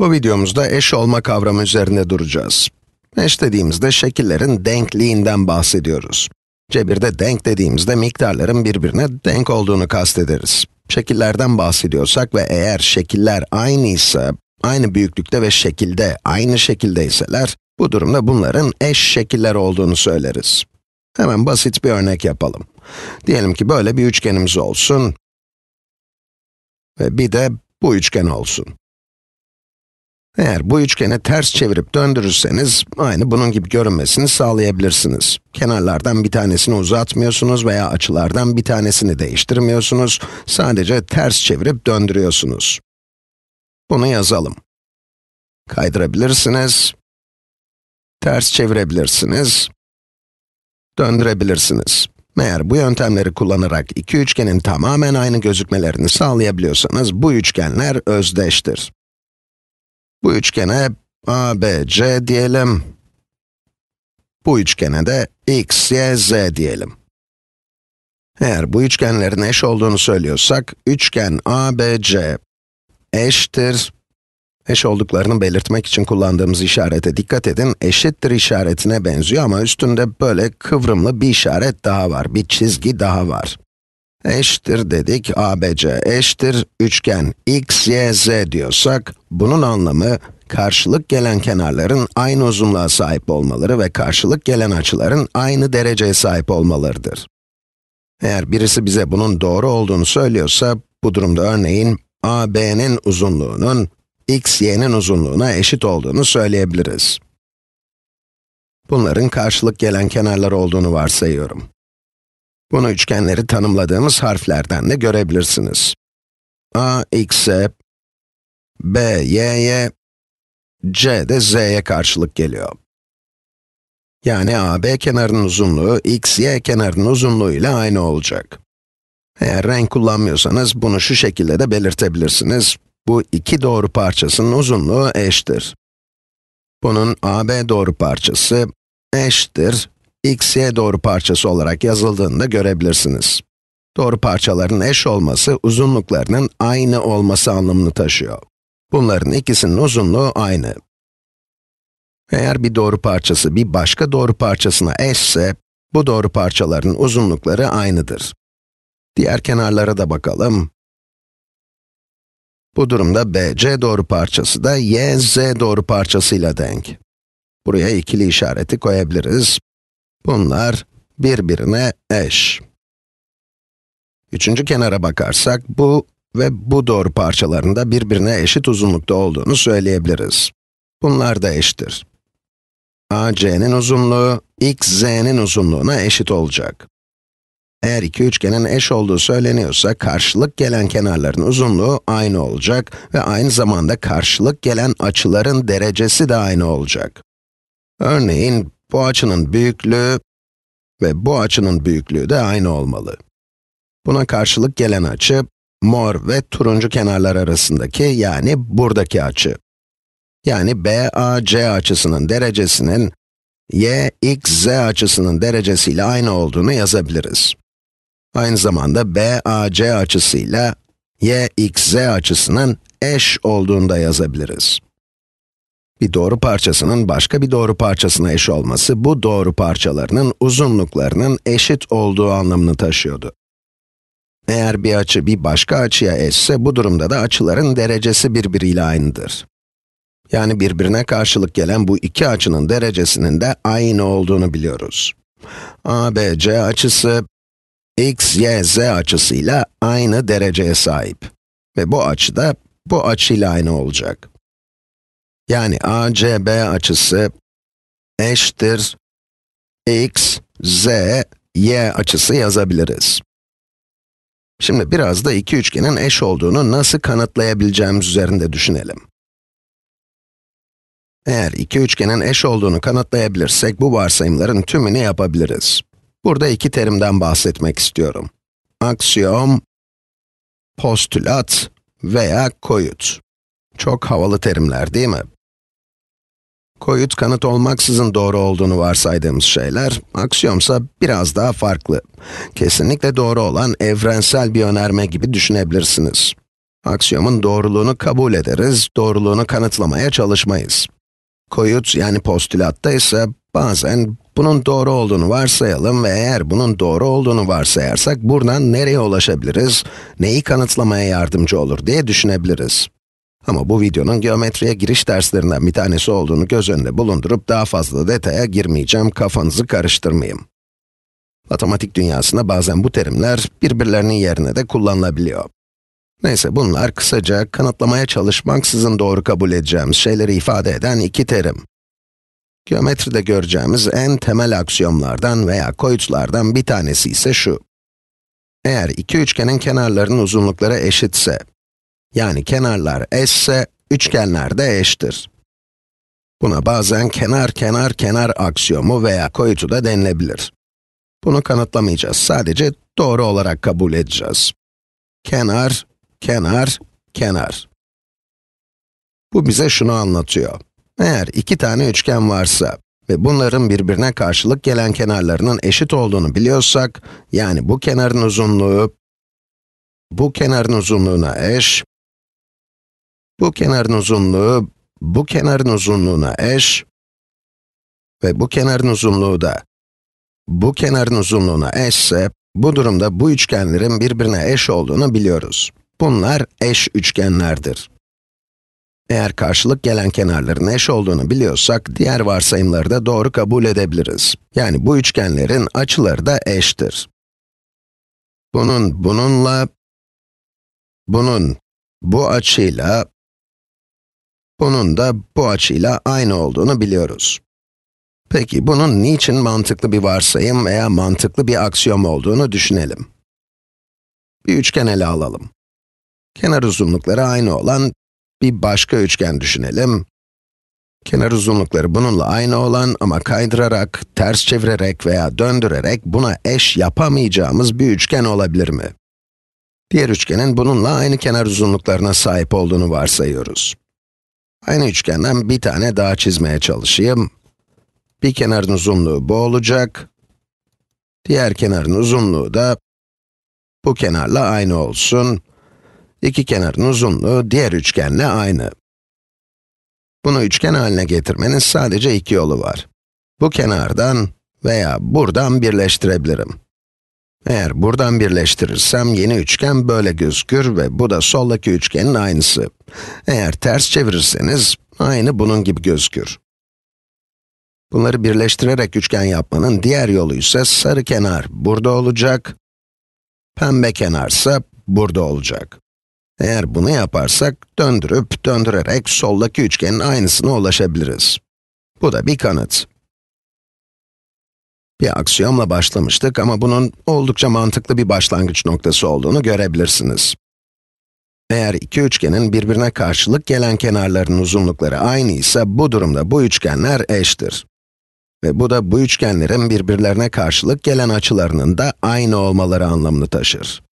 Bu videomuzda eş olma kavramı üzerinde duracağız. Eş dediğimizde şekillerin denkliğinden bahsediyoruz. Cebirde denk dediğimizde miktarların birbirine denk olduğunu kastederiz. Şekillerden bahsediyorsak ve eğer şekiller aynıysa, aynı büyüklükte ve şekilde, aynı şekildeyseler, bu durumda bunların eş şekiller olduğunu söyleriz. Hemen basit bir örnek yapalım. Diyelim ki böyle bir üçgenimiz olsun ve bir de bu üçgen olsun. Eğer bu üçgeni ters çevirip döndürürseniz, aynı bunun gibi görünmesini sağlayabilirsiniz. Kenarlardan bir tanesini uzatmıyorsunuz veya açılardan bir tanesini değiştirmiyorsunuz. Sadece ters çevirip döndürüyorsunuz. Bunu yazalım. Kaydırabilirsiniz. Ters çevirebilirsiniz. Döndürebilirsiniz. Eğer bu yöntemleri kullanarak iki üçgenin tamamen aynı gözükmelerini sağlayabiliyorsanız, bu üçgenler özdeştir. Bu üçgene ABC diyelim. Bu üçgene de x, y, z diyelim. Eğer bu üçgenlerin eş olduğunu söylüyorsak, üçgen ABC eşittir. Eş olduklarını belirtmek için kullandığımız işarete dikkat edin. Eşittir işaretine benziyor ama üstünde böyle kıvrımlı bir işaret daha var, bir çizgi daha var eşittir dedik, ABC eşittir üçgen x, y, z diyorsak, bunun anlamı karşılık gelen kenarların aynı uzunluğa sahip olmaları ve karşılık gelen açıların aynı dereceye sahip olmalarıdır. Eğer birisi bize bunun doğru olduğunu söylüyorsa, bu durumda örneğin AB'nin uzunluğunun x, y'nin uzunluğuna eşit olduğunu söyleyebiliriz. Bunların karşılık gelen kenarlar olduğunu varsayıyorum. Bunu üçgenleri tanımladığımız harflerden de görebilirsiniz. a, x'e, b, y'ye, c de z'ye karşılık geliyor. Yani AB kenarının uzunluğu, XY kenarının uzunluğu ile aynı olacak. Eğer renk kullanmıyorsanız bunu şu şekilde de belirtebilirsiniz. Bu iki doğru parçasının uzunluğu eşittir. Bunun AB doğru parçası eşittir x'ye doğru parçası olarak yazıldığını da görebilirsiniz. Doğru parçaların eş olması, uzunluklarının aynı olması anlamını taşıyor. Bunların ikisinin uzunluğu aynı. Eğer bir doğru parçası bir başka doğru parçasına eşse, bu doğru parçaların uzunlukları aynıdır. Diğer kenarlara da bakalım. Bu durumda BC doğru parçası da YZ doğru parçasıyla denk. Buraya ikili işareti koyabiliriz. Bunlar birbirine eş. Üçüncü kenara bakarsak, bu ve bu doğru parçalarında birbirine eşit uzunlukta olduğunu söyleyebiliriz. Bunlar da eşittir. AC'nin uzunluğu, XZ'nin uzunluğuna eşit olacak. Eğer iki üçgenin eş olduğu söyleniyorsa, karşılık gelen kenarların uzunluğu aynı olacak ve aynı zamanda karşılık gelen açıların derecesi de aynı olacak. Örneğin, bu açının büyüklüğü ve bu açının büyüklüğü de aynı olmalı. Buna karşılık gelen açı, mor ve turuncu kenarlar arasındaki yani buradaki açı. Yani BAC açısının derecesinin YXZ açısının derecesiyle aynı olduğunu yazabiliriz. Aynı zamanda BAC açısıyla YXZ açısının eş olduğunu da yazabiliriz. Bir doğru parçasının başka bir doğru parçasına eş olması, bu doğru parçalarının uzunluklarının eşit olduğu anlamını taşıyordu. Eğer bir açı bir başka açıya eşse, bu durumda da açıların derecesi birbiriyle aynıdır. Yani birbirine karşılık gelen bu iki açının derecesinin de aynı olduğunu biliyoruz. ABC açısı, x, y, z açısıyla aynı dereceye sahip. Ve bu açı da bu açıyla aynı olacak. Yani ACB açısı eşittir x, z, y açısı yazabiliriz. Şimdi biraz da iki üçgenin eş olduğunu nasıl kanıtlayabileceğimiz üzerinde düşünelim. Eğer iki üçgenin eş olduğunu kanıtlayabilirsek bu varsayımların tümünü yapabiliriz. Burada iki terimden bahsetmek istiyorum. Aksiyom, postulat veya koyut. Çok havalı terimler değil mi? koyut kanıt olmaksızın doğru olduğunu varsaydığımız şeyler, aksiyomsa biraz daha farklı. Kesinlikle doğru olan evrensel bir önerme gibi düşünebilirsiniz. Aksiyomun doğruluğunu kabul ederiz, doğruluğunu kanıtlamaya çalışmayız. Koyut yani postülatta ise bazen bunun doğru olduğunu varsayalım ve eğer bunun doğru olduğunu varsayarsak buradan nereye ulaşabiliriz, neyi kanıtlamaya yardımcı olur diye düşünebiliriz. Ama bu videonun geometriye giriş derslerinden bir tanesi olduğunu göz önünde bulundurup daha fazla detaya girmeyeceğim, kafanızı karıştırmayayım. Matematik dünyasında bazen bu terimler birbirlerinin yerine de kullanılabiliyor. Neyse bunlar kısaca kanıtlamaya çalışmaksızın doğru kabul edeceğimiz şeyleri ifade eden iki terim. Geometride göreceğimiz en temel aksiyomlardan veya koyutlardan bir tanesi ise şu. Eğer iki üçgenin kenarlarının uzunlukları eşitse yani kenarlar eşse, üçgenler de eştir. Buna bazen kenar kenar kenar aksiyomu veya koyutu da denilebilir. Bunu kanıtlamayacağız, sadece doğru olarak kabul edeceğiz. Kenar, kenar, kenar. Bu bize şunu anlatıyor. Eğer iki tane üçgen varsa ve bunların birbirine karşılık gelen kenarlarının eşit olduğunu biliyorsak, yani bu kenarın uzunluğu, bu kenarın uzunluğuna eş, bu kenarın uzunluğu, bu kenarın uzunluğuna eş ve bu kenarın uzunluğu da bu kenarın uzunluğuna eşse, bu durumda bu üçgenlerin birbirine eş olduğunu biliyoruz. Bunlar eş üçgenlerdir. Eğer karşılık gelen kenarların eş olduğunu biliyorsak, diğer varsayımları da doğru kabul edebiliriz. Yani bu üçgenlerin açıları da eştir. Bunun bununla, bunun bu açıyla, bunun da bu açıyla aynı olduğunu biliyoruz. Peki bunun niçin mantıklı bir varsayım veya mantıklı bir aksiyom olduğunu düşünelim. Bir üçgen ele alalım. Kenar uzunlukları aynı olan bir başka üçgen düşünelim. Kenar uzunlukları bununla aynı olan ama kaydırarak, ters çevirerek veya döndürerek buna eş yapamayacağımız bir üçgen olabilir mi? Diğer üçgenin bununla aynı kenar uzunluklarına sahip olduğunu varsayıyoruz. Aynı üçgenden bir tane daha çizmeye çalışayım. Bir kenarın uzunluğu bu olacak. Diğer kenarın uzunluğu da bu kenarla aynı olsun. İki kenarın uzunluğu diğer üçgenle aynı. Bunu üçgen haline getirmenin sadece iki yolu var. Bu kenardan veya buradan birleştirebilirim. Eğer buradan birleştirirsem yeni üçgen böyle gözükür ve bu da soldaki üçgenin aynısı. Eğer ters çevirirseniz aynı bunun gibi gözükür. Bunları birleştirerek üçgen yapmanın diğer yolu ise sarı kenar burada olacak, pembe kenarsa burada olacak. Eğer bunu yaparsak, döndürüp döndürerek soldaki üçgenin aynısına ulaşabiliriz. Bu da bir kanıt. Bir aksiyomla başlamıştık ama bunun oldukça mantıklı bir başlangıç noktası olduğunu görebilirsiniz. Eğer iki üçgenin birbirine karşılık gelen kenarların uzunlukları aynı ise bu durumda bu üçgenler eştir. Ve bu da bu üçgenlerin birbirlerine karşılık gelen açılarının da aynı olmaları anlamını taşır.